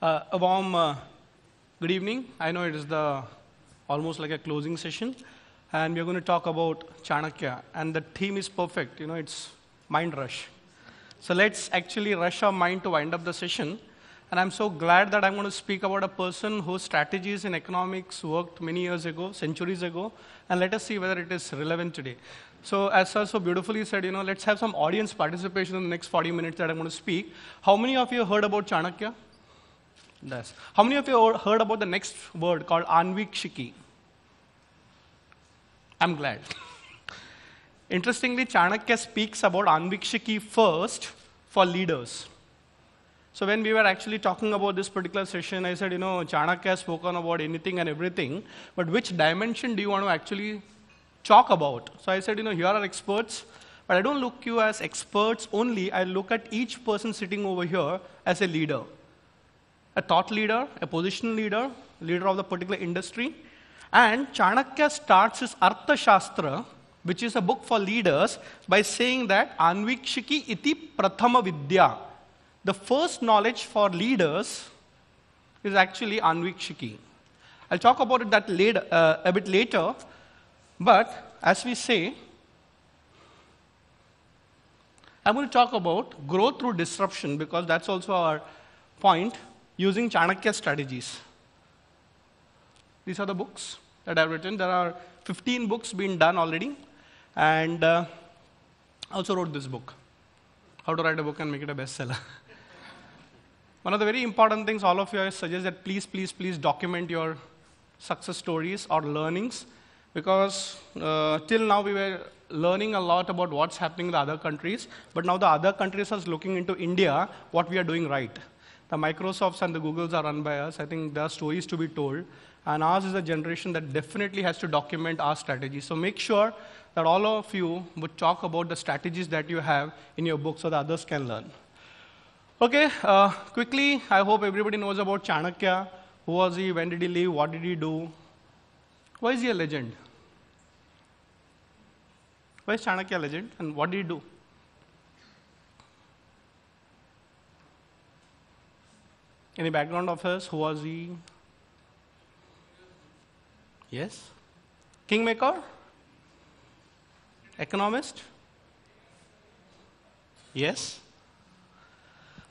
Uh, a warm uh, good evening. I know it is the almost like a closing session, and we're going to talk about Chanakya. And the theme is perfect. You know, it's mind rush. So let's actually rush our mind to wind up the session. And I'm so glad that I'm going to speak about a person whose strategies in economics worked many years ago, centuries ago, and let us see whether it is relevant today. So as Sir so beautifully said, you know, let's have some audience participation in the next 40 minutes that I'm going to speak. How many of you heard about Chanakya? does. How many of you heard about the next word called Anvikshiki? I'm glad. Interestingly, Chanakya speaks about Anvikshiki first for leaders. So when we were actually talking about this particular session, I said, you know, Chanakya has spoken about anything and everything, but which dimension do you want to actually talk about? So I said, you know, here are experts, but I don't look you as experts only. I look at each person sitting over here as a leader a thought leader, a position leader, leader of the particular industry. And Chanakya starts his Arthashastra, which is a book for leaders, by saying that Anvikshiki iti prathama vidya. The first knowledge for leaders is actually Anvikshiki. I'll talk about it that later, uh, a bit later, but as we say, I'm going to talk about growth through disruption because that's also our point using Chanakya strategies. These are the books that I've written. There are 15 books being done already, and uh, I also wrote this book How to Write a Book and Make It a Bestseller. One of the very important things all of you I suggest that please, please, please document your success stories or learnings because uh, till now we were learning a lot about what's happening in the other countries, but now the other countries are looking into India, what we are doing right. The Microsofts and the Googles are run by us. I think there are stories to be told. And ours is a generation that definitely has to document our strategy. So make sure that all of you would talk about the strategies that you have in your book so that others can learn. Okay, uh, quickly, I hope everybody knows about Chanakya. Who was he? When did he leave? What did he do? Why is he a legend? Why is Chanakya a legend? And what did he do? Any background of us? Who was he? Yes? Kingmaker? Economist? Yes?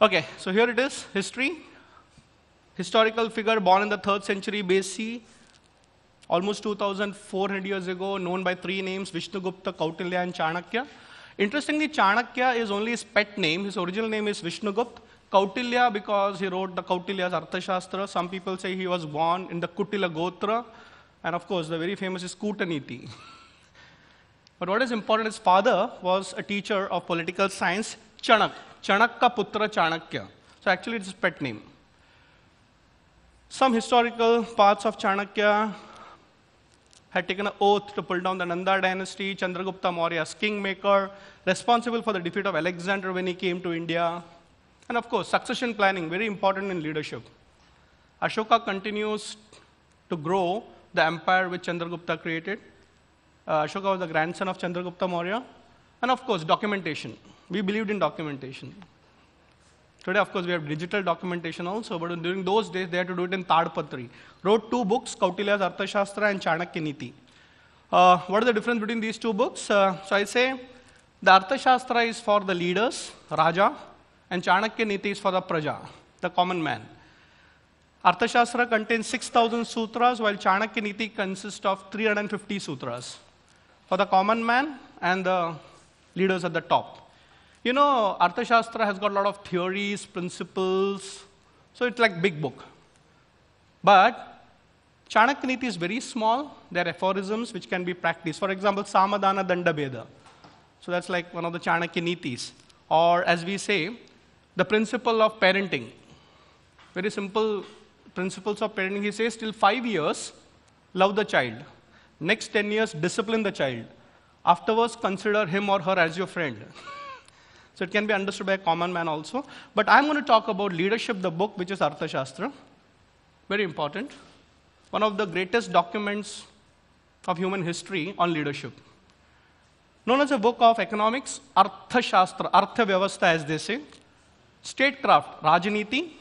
Okay, so here it is history. Historical figure born in the 3rd century BC, almost 2,400 years ago, known by three names Vishnugupta, Kautilya, and Chanakya. Interestingly, Chanakya is only his pet name, his original name is Vishnugupta. Kautilya, because he wrote the Kautilya's Arthashastra. Some people say he was born in the Kutila Gotra. And of course, the very famous is Kutaniti. but what is important, his father was a teacher of political science, Chanak. Chanakka Putra Chanakya. So actually, it's his pet name. Some historical parts of Chanakya had taken an oath to pull down the Nanda dynasty, Chandragupta Maurya's kingmaker, responsible for the defeat of Alexander when he came to India. And of course, succession planning, very important in leadership. Ashoka continues to grow the empire which Chandragupta created. Uh, Ashoka was the grandson of Chandragupta Maurya. And of course, documentation. We believed in documentation. Today, of course, we have digital documentation also, but during those days, they had to do it in Tadpatri. Wrote two books, Kautilya's Arthashastra and Chanakya Niti. Uh, what is the difference between these two books? Uh, so I say the Arthashastra is for the leaders, Raja, and Chanakya Niti is for the Praja, the common man. Arthashastra contains 6,000 sutras, while Chanakya Niti consists of 350 sutras for the common man and the leaders at the top. You know, Arthashastra has got a lot of theories, principles, so it's like big book. But Chanakya Niti is very small. There are aphorisms which can be practiced. For example, Samadana Danda So that's like one of the Chanakya Nitis. Or as we say, the principle of parenting. Very simple principles of parenting. He says, till five years, love the child. Next 10 years, discipline the child. Afterwards, consider him or her as your friend. so it can be understood by a common man also. But I'm going to talk about leadership, the book, which is Arthashastra. Very important. One of the greatest documents of human history on leadership. Known as a book of economics, Arthashastra, Artha Vyavastha, as they say statecraft, Rajaniti,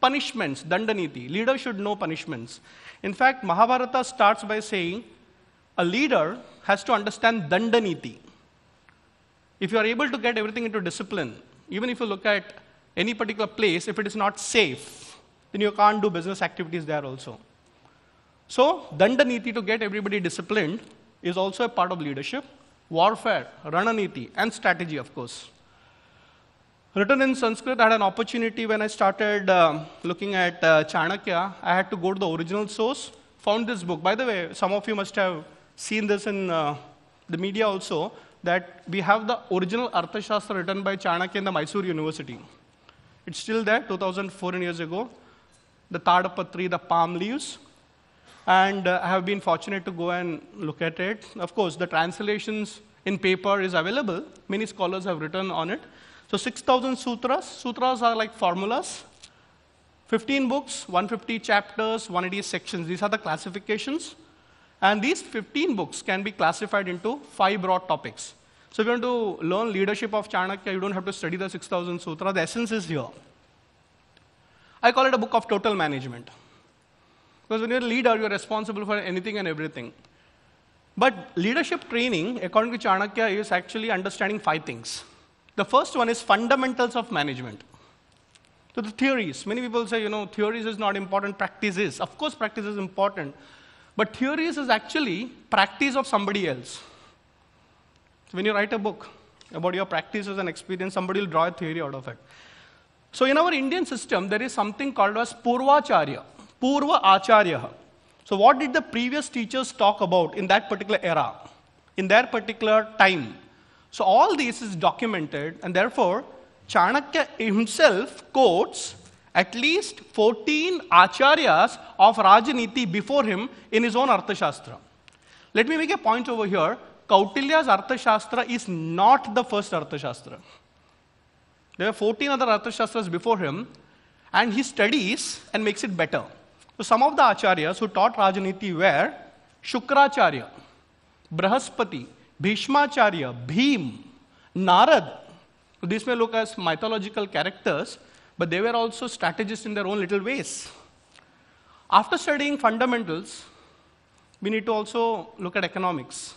punishments, Dandaniti. Leader should know punishments. In fact, Mahabharata starts by saying a leader has to understand Dandaniti. If you are able to get everything into discipline, even if you look at any particular place, if it is not safe, then you can't do business activities there also. So, Dandaniti to get everybody disciplined is also a part of leadership, warfare, Rananiti, and strategy, of course. Written in Sanskrit, I had an opportunity when I started uh, looking at uh, Chanakya. I had to go to the original source, found this book. By the way, some of you must have seen this in uh, the media also, that we have the original Arthashastra written by Chanakya in the Mysore University. It's still there, 2,400 years ago. The Tadapatri, the palm leaves. And uh, I have been fortunate to go and look at it. Of course, the translations in paper is available. Many scholars have written on it. So 6,000 sutras. Sutras are like formulas. 15 books, 150 chapters, 180 sections. These are the classifications. And these 15 books can be classified into five broad topics. So if you want to learn leadership of Chanakya, you don't have to study the 6,000 sutra. The essence is here. I call it a book of total management. Because when you're a leader, you're responsible for anything and everything. But leadership training, according to Chanakya, is actually understanding five things. The first one is fundamentals of management. So the theories, many people say, you know, theories is not important, practice is. Of course, practice is important, but theories is actually practice of somebody else. So when you write a book about your practices and experience, somebody will draw a theory out of it. So in our Indian system, there is something called as Purvacharya, Purva Acharya. So what did the previous teachers talk about in that particular era, in their particular time? So all this is documented, and therefore Chanakya himself quotes at least 14 acharyas of Rajaniti before him in his own Arthashastra. Let me make a point over here. Kautilya's Arthashastra is not the first Arthashastra. There were 14 other Arthashastras before him, and he studies and makes it better. So some of the acharyas who taught Rajaniti were Shukracharya, Brahaspati, Bhishmacharya, Bhim, Narad. These may look as mythological characters, but they were also strategists in their own little ways. After studying fundamentals, we need to also look at economics.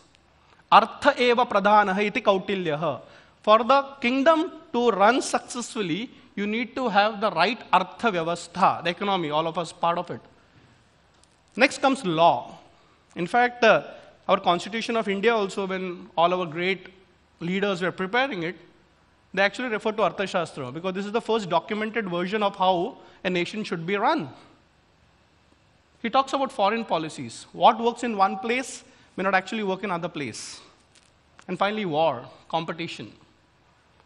Artha eva pradhanah iti kautilyaha. For the kingdom to run successfully, you need to have the right artha vyavastha, the economy, all of us part of it. Next comes law. In fact, uh, our Constitution of India also, when all our great leaders were preparing it, they actually referred to Arthashastra because this is the first documented version of how a nation should be run. He talks about foreign policies. What works in one place may not actually work in another place. And finally, war, competition.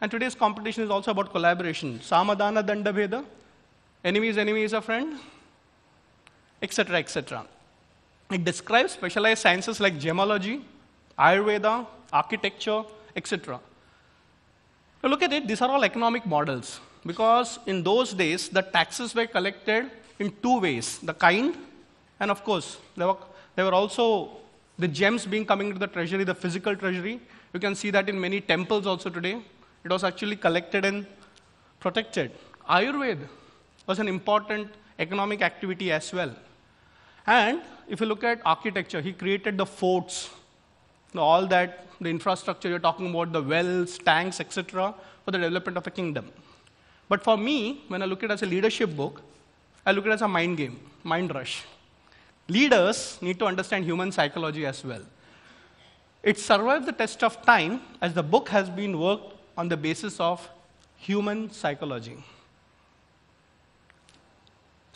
And today's competition is also about collaboration. Samadana Danda enemy is enemy is a friend, etc., etc. It describes specialized sciences like gemology, Ayurveda, architecture, etc. Now look at it, these are all economic models because in those days the taxes were collected in two ways the kind, and of course, there were, there were also the gems being coming to the treasury, the physical treasury. You can see that in many temples also today. It was actually collected and protected. Ayurveda was an important economic activity as well. And if you look at architecture, he created the forts, all that, the infrastructure you're talking about, the wells, tanks, etc., for the development of a kingdom. But for me, when I look at it as a leadership book, I look at it as a mind game, mind rush. Leaders need to understand human psychology as well. It survived the test of time as the book has been worked on the basis of human psychology.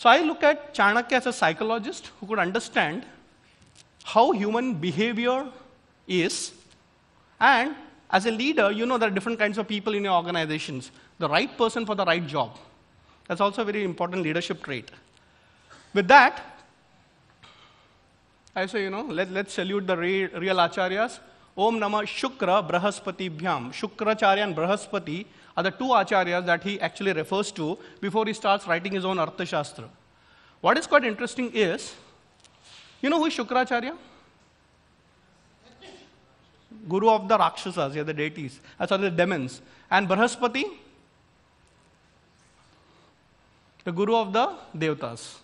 So I look at Chanakya as a psychologist who could understand how human behavior is. And as a leader, you know there are different kinds of people in your organizations. The right person for the right job. That's also a very important leadership trait. With that, I say, you know, let, let's salute the real, real acharyas. Om Namah Shukra Brahaspati Bhyam. Shukracharya and Brahaspati are the two acharyas that he actually refers to before he starts writing his own Arthashastra. What is quite interesting is, you know who is Shukracharya? Guru of the Rakshasas, yeah, the deities, uh, sorry, the demons. And Brahaspati, the guru of the devatas.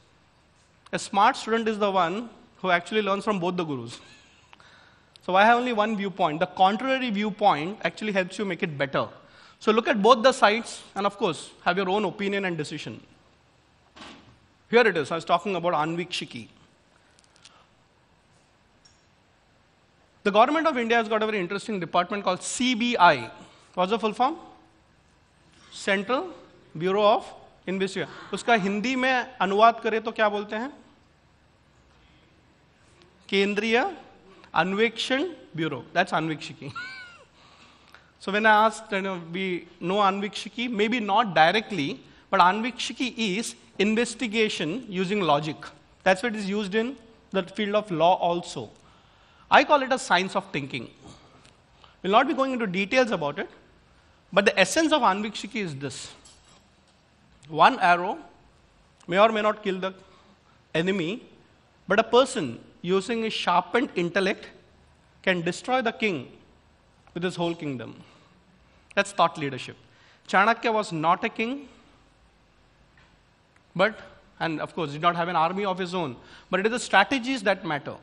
A smart student is the one who actually learns from both the gurus. So I have only one viewpoint. The contrary viewpoint actually helps you make it better. So look at both the sides and, of course, have your own opinion and decision. Here it is. I was talking about Anvikshiki. The government of India has got a very interesting department called CBI. What's the full form? Central Bureau of Investigation. उसका Hindi में अनुवाद करें तो क्या बोलते हैं केंद्रीय अन्वेक्षण so when I asked, you know, we know Anvikshiki, maybe not directly, but Anvikshiki is investigation using logic. That's what is used in the field of law also. I call it a science of thinking. We'll not be going into details about it, but the essence of Anvikshiki is this. One arrow may or may not kill the enemy, but a person using a sharpened intellect can destroy the king with his whole kingdom. That's thought leadership. Chanakya was not a king, but, and of course, did not have an army of his own, but it is the strategies that matter.